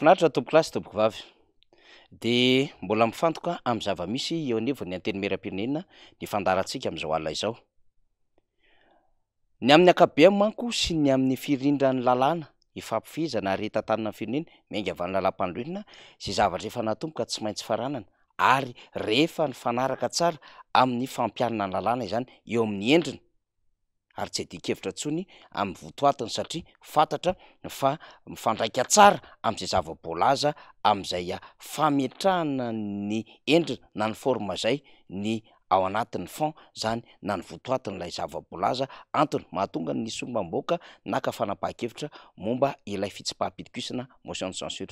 fanaritra tobok lasy toboko vavy de mbola mifantoka am' zava misy eo anevany anteny meram-pirinenina ny fandaratsika am'zao alna izao ny amin'ny ankabe manko sy ny amin'ny firindrany lalàna ifampifizana ary tantanina ny firinena mainga avany lala-mpandroinna za zavatra efa natomboka tsy maintsy faranana ary rehefa ny fanaka tsara amin'ny fampianana ny lalàna zany eo amin'ny endriny ary tsy adikevitra ntsony amin'ny votoatiny satria fantatraa am'zay zavabolaza am'zay ah, fametrahanany endrina na ny formazay yao anat'ny fan zany na ny votoatiny lay zavabolaza antony mahatonga ny solbamboka na kafanapaha-kevitra momba ilay fitsipahampitikisina motio censur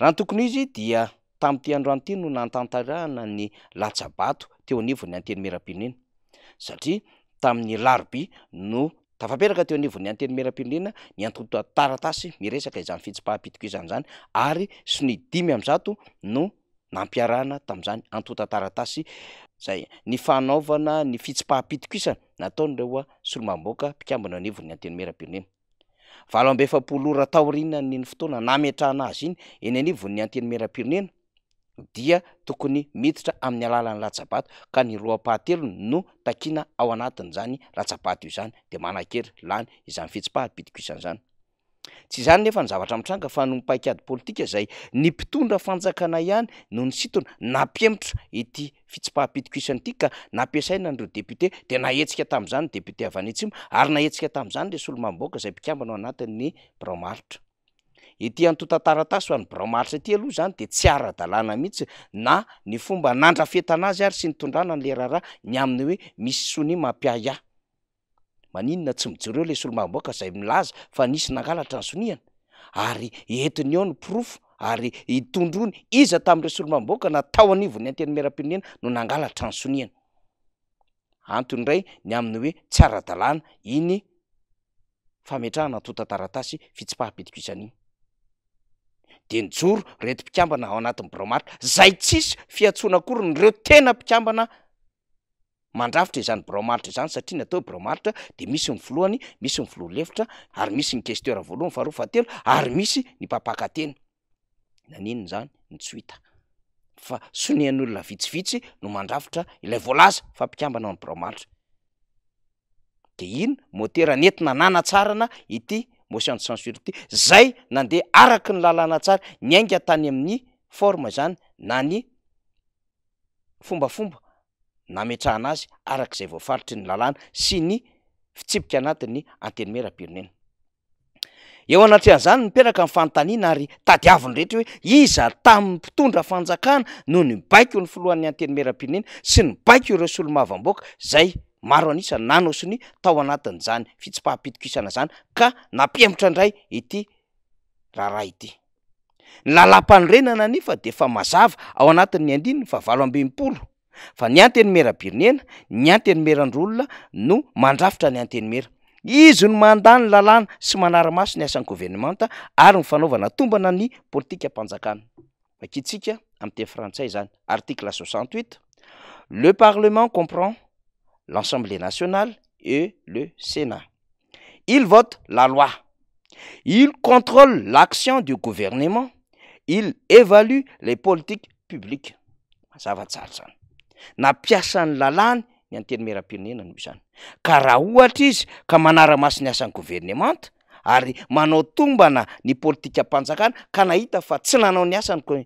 rany tokonyizy diatamtyandroany ity no natantarahana ny latsabato teo anivony anteny meram-pino eny satria tamin'ny laroby no tafaperaka teo anivon'ny antenymerampironena ny antota taratasy miresaka izany fitsipahampitikisany zany ary sy ny dimy am'zato no nampiarahna tam'zany antotataratasy zay ny fanaovana ny fitsipahampitikisany nataony re a soromamboaka mpikambana anivony antenimerampironena valo ambe efapolora taorina nyny fotoana nametraanazy iny eny anivo ny antenimerampironena dia tokony miditra amin'ny alalan'ny latsabato ka ny roa-pahatelo no takiana ao anatin' zany latsabato io izany de manakery lany izan'ny fitsipahapitikisana zany tsy izany nefa ny zavatra amitranga fa noh mpaikady politika zay ny mpitondra fanjakana ihany noho ny sitona na piemitra ity fitsipahapitikisany ity ka nampiasaina nydreo deputé de naetsika tam'izany ny deputé avanentsm ary naetsika tam'izany lesolo mamboaka zay mpikambana ao anatin'ny bramaritra ityantotataratasy ho any boraomaritra ty aloha zany de tsy ara-dalana mihitsy na ny fomba nandrafetaanazy ary sy nitondranan'leraharah ny aminy oe misy sony mampiaatsy iobta nyneyo nronyi tam're solomaboka na taoanivony anteny miram-pionina no nangalatra ny sonianantrayny any oe tsyaradana iny fametrahana antotataratasy fitsipahapidik izan'iny enyjoro rety mpikambana ao anatin'ny brmaitra zay tsisy fiatsoana kory ny reo tena mpikambana mandrafitra izany brmalitra izany satria ny ataohe brmaitra de misy my lohany misymy loa leitra ary misy nygester voalohany farofatelo ary misy nypapakatenyaninzanynitnehn'olona vitsivitsy no andriayz fa mpikambanao ny brmaitra de iny moteran enti na nana tsarana ity motiende san surité zay nandeha araky ny lalàna tsara ny ainga tany amin'ny forma zany na ny fombafomba nametrahanazy arak'izay vaoafaritry ny lalàna sy ny fitsipika anati'ny antenimerampirnena eo anatri an' izany nyperaka n'fanotaniana ary tadiaviny rehetra hoe iza tamin'ny mpitondra fanjakana no ny baiko ny folohan'ny antenimerampirnena sy ny baiko reo solomavamboaka zay maro anisany nanosiny tao anatin' zany fitsipahampitik isana zany kaapiembotra nrayhlm-renaany fadfaaaao anatnny andinyny favalo ambemol fa ny antenymerabirinena ny antenymerandroolona no mandrafitra ny antenimera izy no mandany lalana sy manaramaso ny asany governemanta ary nyfanaovanatombana ny politika panjakan akitika amtey frantsay zany artikle st le parlement comprend l'Assemblée nationale et le Sénat. Il vote la loi. Il contrôle l'action du gouvernement. Il évalue les politiques publiques. Ça va tsara zany. Na lalàny la lan pirenena no izany ka raha Kara izy kamanara manara-masiny asan'ny Ari ary manao tombana ny politika mpanjakana kanaita fa tsy nanao ny asany ko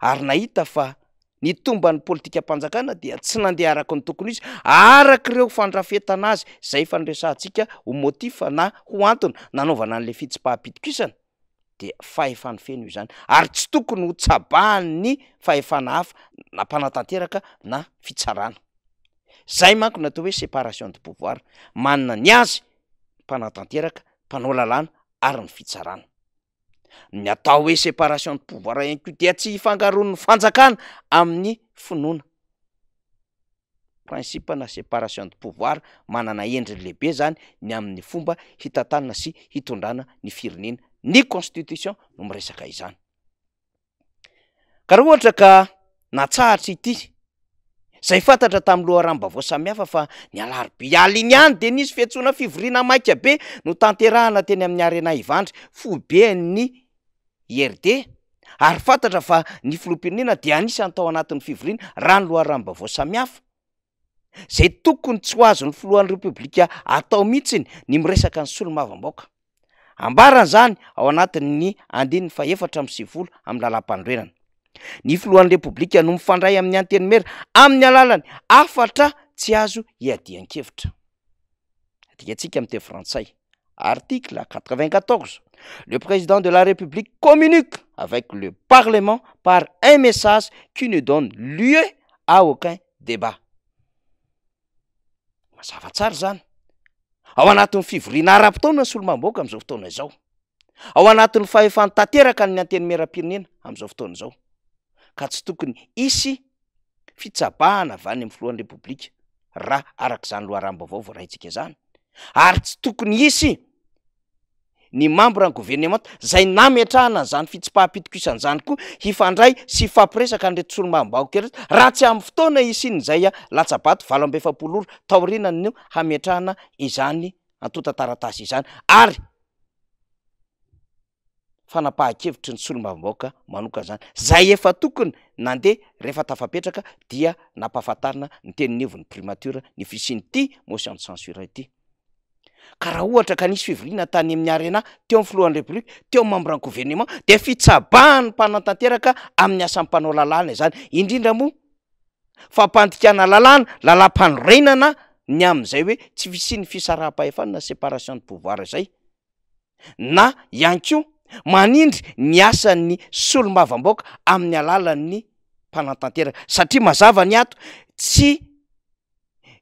ary nahita fa ny tomba ny politika mpanjakana dea tsy nandeha araky ny tokony izy arak' ireo fandrafetana azy zay fa nyresantsika ho motif na ho antona nanaovana an'le fitsipahampitikisany dea fahefany feno i izany ary tsy tokony ho tsabahan ny fahefana hafa na mpanatanteraka na fitsarana zay mankona teo hoe separation de pouvoir manna ny azy mpanatanteraka mpanao lalana ary ny fitsarana ny atao hoe separation de pouvoira iny ko dea tsy ifangaron ny fanjakana amin'ny finoana principena separation de pouvoira manana endrynlehibe zany ny amin'ny fomba hitantanna sy hitondrana ny firenena ny constitution no miresaka izany karaha ohatra ka natsahatra ity zay fantatra taminy loharan-bavoa samihafa fa ny alarobeala iny any de nizy fihatsoana fivoriana maika be no tanterahana teny amin'ny arina ivandry foben ny ird e ary fantatra fa ny filom-pinina de anisanytao anatin'ny fivorina ra ny loharanbavoa samihafa zay tokony tsy ho azony foloan'nyrepblika atao ihitsinyny islalade ny filohan'ny repoblika no mifandray amin'ny antenimera amin'ny alalany afatra tsy azo hiadian-kevitra amin'ny teny frantsay article quatre-vingt-quatorze le président de la république communique avec le parlement par un message qui ne donne lieu à aucun débat mazava tsara zany ao anatin'ny fivoriana ara-potoana ny solomamboaka am'izao fotoana izao ao anatin'ny fahefan'ny tanteraka ny antenimera-pirenena am'izao fotoana izao ka tsy tokony isy fitsabahana avany am'y folohany republika raha arak'izany loha aramba avao vao ra intsika zany ary tsy tokony isy ny mambo rany gouvernemante zay nametrahananzany fitsipahampitokisan'zany koa hifandray sy fampiresaka andrety soromam-baokereta raha tsy am'y fotoana isy ny zay a latsabato valo ambeefapoloro taorina no hametrahana izany antota taratasy izany ary fanapahakevitry ny solombabaakamanokanzany zay efa tokony nande rehefa tafapetraka dia napahfatana n tennevon'ny primatra ny fisiny ty motion d censurety karaha ohatra ka nisy fivoriana tany ami'y ary nay teo amy floan republike teo amymambran gouvernement de fitsabahany mpanaotanteraka amin'ny asan panao lalàna zany indrindra mo fampandikana lalàna lalampanoreinana ny am'izay hoe tsy fisinny fisaraha-pahefanina separation de pouvoire zay na ihanyko manindry ny asany solomavamboaka amin'ny alalan'ny mpanatanteraka satria mazava ny ato tsy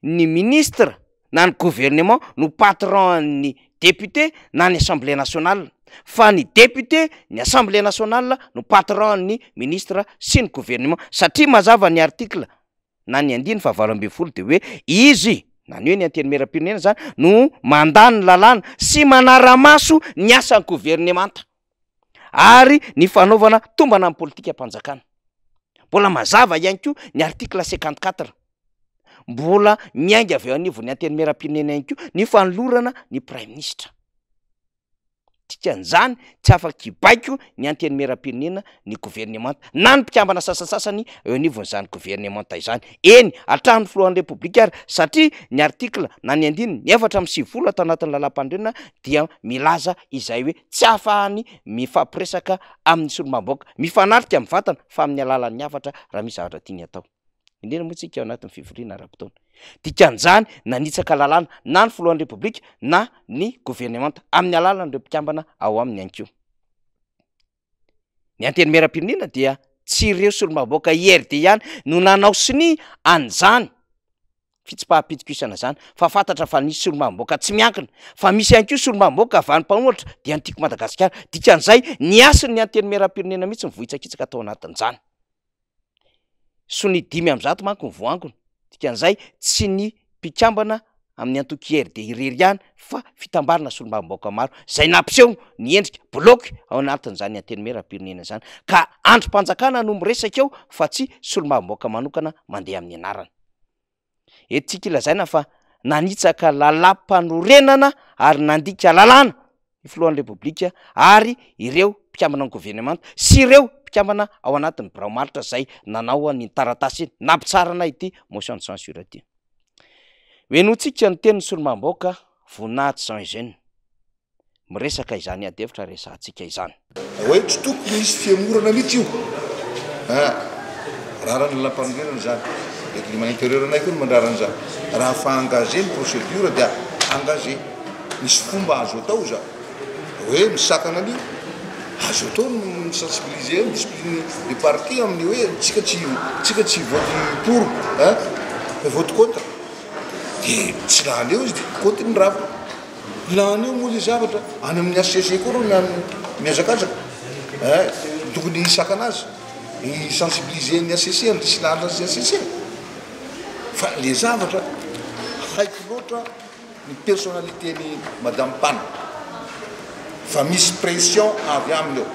ny ministra na ny gouvernement no patronny deputé na ny assemblé national fa ny deputé ny assemblée national no patronny ministra sy ny gouvernement satria mazava ny article na ny andiany fa avalo ambinfolo de hoe izy na ny hoe ny antenymeram-pironena zany no mandan ny lalàna sy manaramaso ny asany gouvernemanta ary ny fanaovana tombana min' politika mpanjakana mbola mazava ihany ko ny artikle cinquantquatr mbola miainga av eo anivo ny an-teny meram-pirnena any ko ny fanolorana ny prime ministra tikan'izany tsy afakibaiko ny anteny meram-pirinena ny gouvernemanta na ny mpikambana sasasasany eo anivon'zany gouvernemanta izany eny atrahan'ny filohany republika ary satria ny artikla na ny andiny ny efatra ami'ysivyfolo atao anatin'ny lalam-pandrena dia milaza izahy hoe tsy afahany mifampiresaka amin'ny solmamboaka mifanarika ami'ny vatana fa amin'ny alalany afatra raha mis zavatra tiany atao indrena moa tsika eo anatin'ny fivriena raham-potona dikanjanynanitklalana na nylonrepblikanaymntam'ny allanrepikambnyeeampirnendtreoslomabokaird any no nanao sy ny anjany fitsipahapitiko isana zany fa fantatra fa nisy slomaboaka tsy miankina fa misy ianko slomaboka avany mpanoltra de ntiako madagasikara dikanzay ny asiny ny anteny merampirinena mihitsy nyvohitsakitsaka ataoanatn'zany sonydimy amzato manko ny voankiny kan'zay tsy ny mpikambana amin'ny antokery de irery iany fa fitambarana solombavimboaka maro zay napiseo ny endrika boloky ao anatin'izany an-teny merampirenena zany ka andrompanjakana ny ombo resaka eo fa tsy solomavimboaka manokana mandeha amin'ny anarana etitsika ilazaina fa nanitsaka lalà mpanorenana ary nandika lalàna lonrépublike ayeikamboeremnt sy reopikambana ao anatin'ny braomaritra zay nanaoanytaratasy iny nampitsanaytyy tenyslmbôkainatyaeyeeettokoy misy fiamorana mihitsy ioraharanylalaparoderany zany lime itérieurnay ko no mandraranyzhafa ngaze ny procédure diagaze misy fomba azo ataoza oe eh, misakana ani azo atao sensiblisélparti amin'y hoe tatsika tsy votypor eh, voticote d tsylaneo izytotnyra laneo moa le zavatra any amin'ny asce ko rmiazakazak eh, tokony saka anazy ysensibiliseny asslzys a le zatra haiko loatra ny personalité ny madame pan fa misy pression avy aminy eo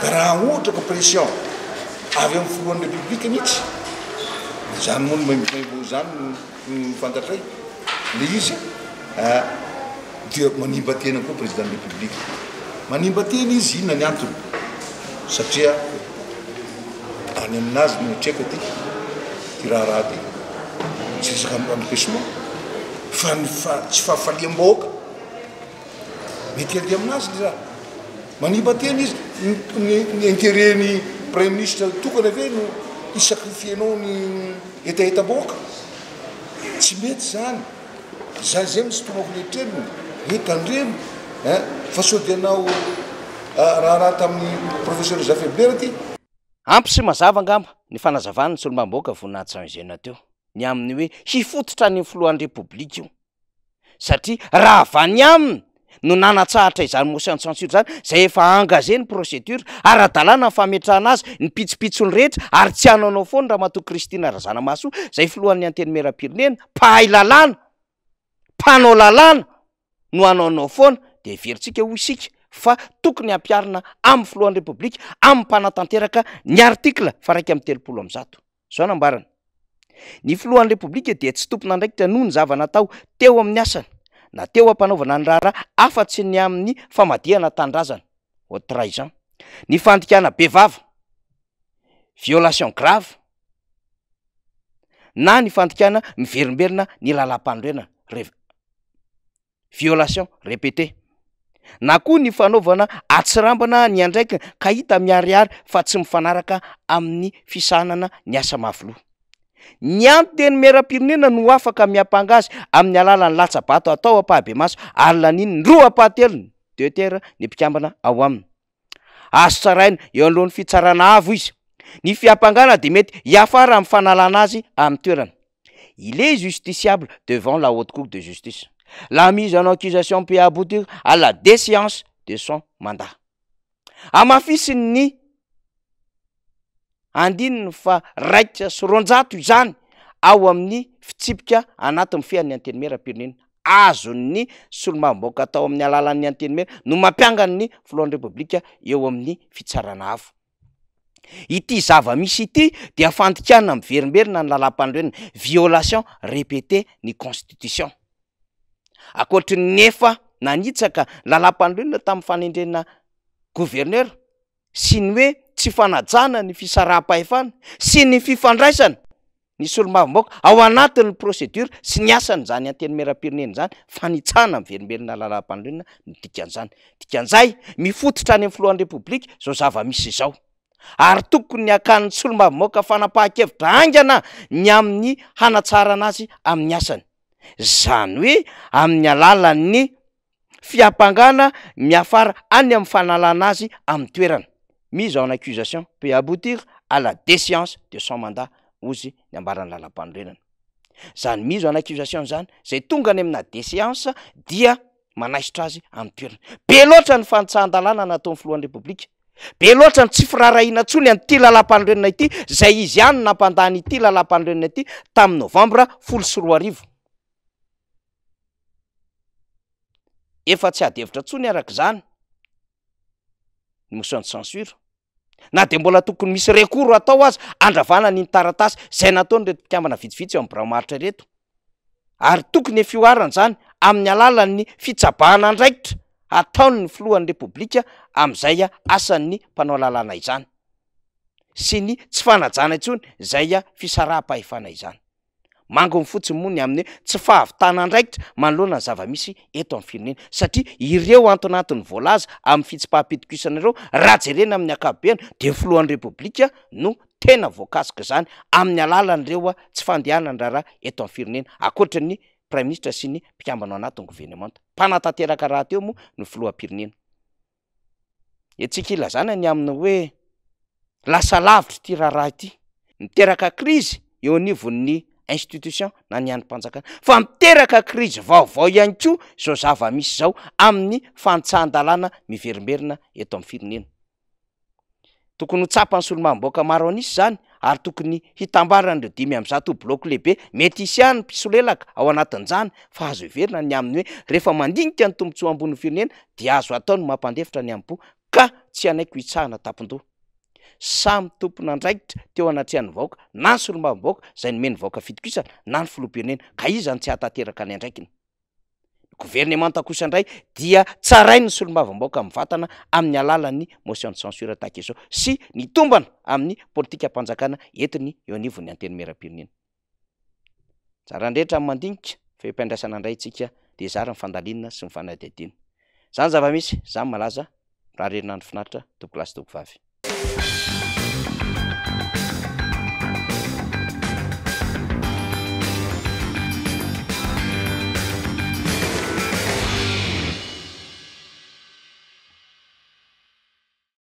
karaha ohtrako pression avy amn'y folohany république nihtsy zany moano mamibo zany fantatray le izy e di manimba tenakoa président république manimba teny izy iona ni antony satria any aminazy miatraka aty ty raha raha ty tsy risaka anrokesemen fa tsy fahafaliam-baoaka mety ali aminazy l ra maniba teny izy ny intere-ny prème ministre tokony ave no i sakrifieanao ny etaeta-boaka tsy mety zany za zay mitsy toma vneitreliny etandremo fasodianao raharaha tamin'ny professeur jafeblera ty ampy sy mazava ngamba ny fanazavanny solombaboaka voninat zazana teo ny aminy hoe hifototra any filoany répoblike io satria raha va ny aminy no nanatsahatra izany mosantsantsiro zany zay efa angaze ny procedura ara-dalàna nyfametra anazy nypitsopitsony rehetra ary tsy anaonao foana raha mahato kristina razanamaso zay filohan'ny anteny merampirinena pahaylalna panaoln no anaonao foana de verintsika hoisika fa tokony ampiarina am'ny flohanyrepoblika amy mpanatateraka nya fa raikamy telopolo amzataooha'pb de tsytompona ndraikitrnohonyznataoteoamy a na teo ampanaovana ny rahara afa-tsy ny amin'ny famadihana tandrazana au traijant ny fandikana bevava violation grave na ny fandikana miverimberina ny lalam-pandroena r violation repete na koa ny fanaovana atsirambana ny andraiky kahita miariary fa tsy mifanaraka amin'ny fisanana ny asa mavoloa ny anyteny mera pirenena no afaka miampanga azy amin'ny alalan'ny latsabato atao ampahabe maso ary laniny roa ampahatelony deux ny mpikambana ao aminy azo tsaraina eo alohan'ny fitsarana avo izy ny fiampangana de mety hiafara amin'ny fanalana azy amin'ny toerana il est justiciable devant la haute cour de justice la mise en accusation peut aboutir à la déchéance de son mandat amafisiny ny andinny fa raika soronjato izany ao amin'ny fitsipika anatiny feany antenimera apirnena azonny solomaboaka atao amin'ny alalan'ny antenimera no mampiangan ny lohanypbia eoa'a aivamisy ity de afandikahna amy verimberina ny lalam-pandroenna violation repeté ny constittion akoatrny nefa nanitsaka y lalam-pandroenona tamin'ny fanendrena gouverner sy ny hoe tsy fanajana ny fisaram-pahefana sy ny fifandraisany ny solomavimoaka ao anatin' ny procedura sy ny asany zany anteny merampirinena zany fa nitsana amverimbelona alalam-panlonna ndikanzanydikanzay mifototra any am'y flohany repoblik zao zavamisy zao ary tokony ny akanny solomavimoaka fanapahan-kevitra angana ny amin'ny hanatsaranazy amin'ny asany zany hoe amin'ny alalan'ny fiampangana miafara any am'y fanalana azy am'ny toerana miso eny accusation peu aboutir a la deséance de sans manda ozy ny ambarany lala-panorenana zany miso e any acusation zany zay tongany amina deseanca dia manaisitra azy am'y toeriny be loatra ny fantsahan-dalàna natao ay filoany republika be loatra tsy firarahina ntsony am'ty lala-panorenana ity zay izy iany nampandanyty lalam-panorenana ity tam'novambra folo syroa aiv efa tsy ady evitra ntsony arak' zany ny mosoany censure na de mbola tokony misy rekoro atao azy andravana ny ny taratasy zay nataony reto mpikambana vitsivits am'y braomaritra reto ary tokony e fioarana zany amin'ny alalan'ny fitsabahana ndraikitra ataon ny filohan'ny repoblika am'izay a asan''ny mpanao lalana izany sy ny tsy fanajana intsony zay a fisaraam-pahefana izany mangony fotsiny moa ny aminy hoe tsy fahavitana ndraikitra manoloana ny zava misy eto amy firinena satia ireo antnatnyolaza amy fitsipahampitikisanareo raha jereny amin'ny akabobena de myfloany repoblika no tena voankasik zany amin'ny alalanyreo a tsy fandehananraharah eto airnentnyisynypmanao anaternttooyayoealavitra ty raharahay miterakrizy eoninny institution na ny anympanjakana fa miteraka krizy vaovao ihany ko zao zava misy zao amin'ny fantsahndalana miverimberina eto am'ny firinena tokony ho tsapany solomaboaka maro anisy zany ary tokony hitambarany leo dimy am'za to bloky lehibe mety isy ahny mpisolelaka ao anatin'zany fa azo iverina ny aminy hoe rehefa mandinitia ny tombotso ambonyy firinena di azo atao no mampandefitra ny apo ka tsy anaiky ho itsahana tapindoa samy tomponandraikitra teo anatrehany vaoka na ny solombavambaka zay nomeny vaoka fitokisan na ny filoapirinena ka izzany tsy atateraka any ndraikiny governemanta kosandray dia tsarain ny solombavimbaaka ami'y vatana amin'ny alalany motion d censure atak zao syyraiay yiyraharerinandy finaritra toolasy tokoavy